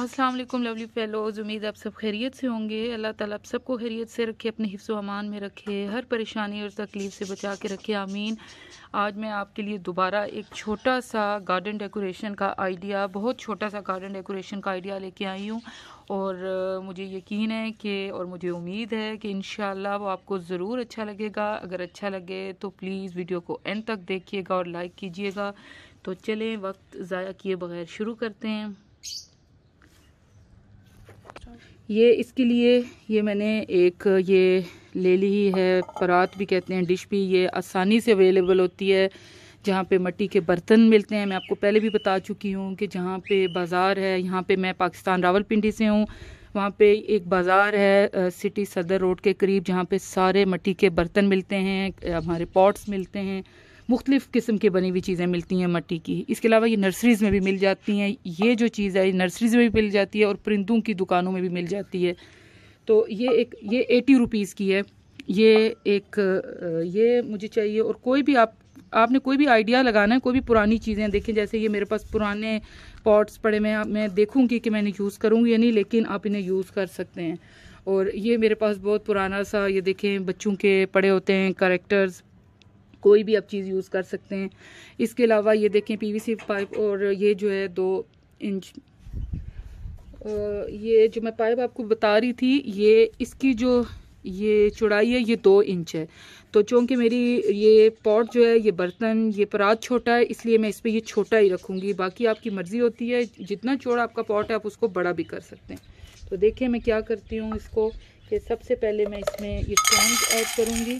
अस्सलाम वालेकुम lovely fellows उम्मीद आप सब खैरियत से होंगे अल्लाह ताला आप सबको खैरियत से रखे अपने हिफ्स अमान में रखे हर परेशानी और तकलीफ़ से बचा के रखे आमीन आज मैं आपके लिए दोबारा एक छोटा सा गार्डन डेकोरेशन का आइडिया बहुत छोटा सा गार्डन डेकोरेशन का आइडिया लेके आई हूँ और मुझे यकीन है कि और मुझे उम्मीद है कि इन वो आपको ज़रूर अच्छा लगेगा अगर अच्छा लगे तो प्लीज़ वीडियो को एंड तक देखिएगा और लाइक कीजिएगा तो चलें वक्त ज़ाया किए बगैर शुरू करते हैं ये इसके लिए ये मैंने एक ये ले ली ही है परात भी कहते हैं डिश भी ये आसानी से अवेलेबल होती है जहाँ पे मट्टी के बर्तन मिलते हैं मैं आपको पहले भी बता चुकी हूँ कि जहाँ पे बाज़ार है यहाँ पे मैं पाकिस्तान रावलपिंडी से हूँ वहाँ पे एक बाज़ार है सिटी सदर रोड के करीब जहाँ पे सारे मट्टी के बर्तन मिलते हैं हमारे पॉट्स मिलते हैं मुख्तलिफ़ किस्म की बनी हुई चीज़ें मिलती हैं मट्टी की इसके अलावा ये नर्सरीज़ में भी मिल जाती हैं ये जो चीज़ है ये नर्सरीज़ में भी मिल जाती है और परिंदों की दुकानों में भी मिल जाती है तो ये एक ये एटी रुपीज़ की है ये एक ये मुझे चाहिए और कोई भी आप आपने कोई भी आइडिया लगाना है कोई भी पुरानी चीज़ें देखें जैसे ये मेरे पास पुराने पॉट्स पड़े मैं मैं देखूंगी कि मैंने यूज़ करूँगी या नहीं लेकिन आप इन्हें यूज़ कर सकते हैं और ये मेरे पास बहुत पुराना सा ये देखें बच्चों के पड़े होते हैं करेक्टर्स कोई भी आप चीज़ यूज़ कर सकते हैं इसके अलावा ये देखें पीवीसी पाइप और ये जो है दो इंच ये जो मैं पाइप आपको बता रही थी ये इसकी जो ये चौड़ाई है ये दो इंच है तो चूँकि मेरी ये पॉट जो है ये बर्तन ये परात छोटा है इसलिए मैं इस पर ये छोटा ही रखूँगी बाकी आपकी मर्ज़ी होती है जितना चौड़ा आपका पॉट है आप उसको बड़ा भी कर सकते हैं तो देखिए मैं क्या करती हूँ इसको कि सबसे पहले मैं इसमें ये स्टोन ऐड करूँगी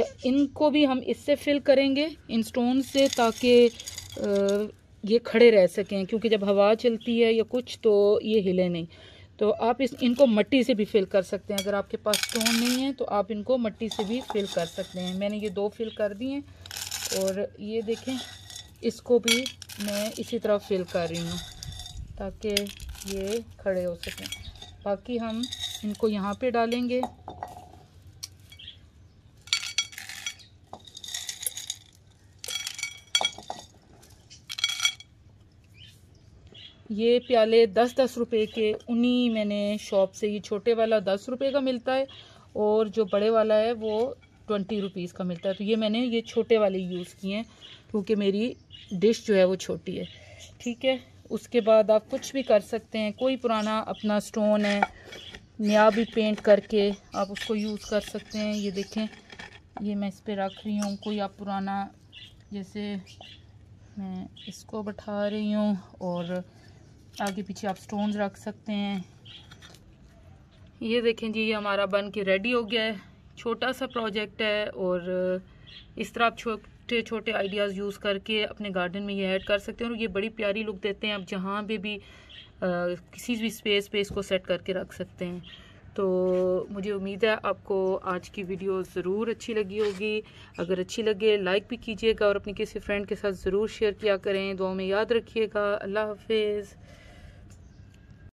अच्छा इनको भी हम इससे फिल करेंगे इन स्टोन से ताकि ये खड़े रह सकें क्योंकि जब हवा चलती है या कुछ तो ये हिले नहीं तो आप इस इनको मट्टी से भी फिल कर सकते हैं अगर आपके पास स्टोन नहीं है तो आप इनको मट्टी से भी फिल कर सकते हैं मैंने ये दो फिल कर दिए और ये देखें इसको भी मैं इसी तरह फिल कर रही हूँ ताकि ये खड़े हो सकें बाकी हम इनको यहाँ पे डालेंगे ये प्याले दस दस रुपए के उन्हीं मैंने शॉप से ये छोटे वाला दस रुपए का मिलता है और जो बड़े वाला है वो ट्वेंटी रुपीज़ का मिलता है तो ये मैंने ये छोटे वाले यूज़ किए हैं क्योंकि मेरी डिश जो है वो छोटी है ठीक है उसके बाद आप कुछ भी कर सकते हैं कोई पुराना अपना स्टोन है नया भी पेंट करके आप उसको यूज़ कर सकते हैं ये देखें ये मैं इस पर रख रही हूँ कोई आप पुराना जैसे मैं इसको बैठा रही हूँ और आगे पीछे आप स्टोन रख सकते हैं ये देखें जी ये हमारा बन के रेडी हो गया है छोटा सा प्रोजेक्ट है और इस तरह आप छोटे छोटे आइडियाज़ यूज़ करके अपने गार्डन में ये ऐड कर सकते हैं और ये बड़ी प्यारी लुक देते हैं आप जहाँ पर भी आ, किसी भी स्पेस पे इसको सेट करके रख सकते हैं तो मुझे उम्मीद है आपको आज की वीडियो ज़रूर अच्छी लगी होगी अगर अच्छी लगे लाइक भी कीजिएगा और अपने किसी फ्रेंड के साथ ज़रूर शेयर किया करें दो में याद रखिएगा अल्लाह हाफिज़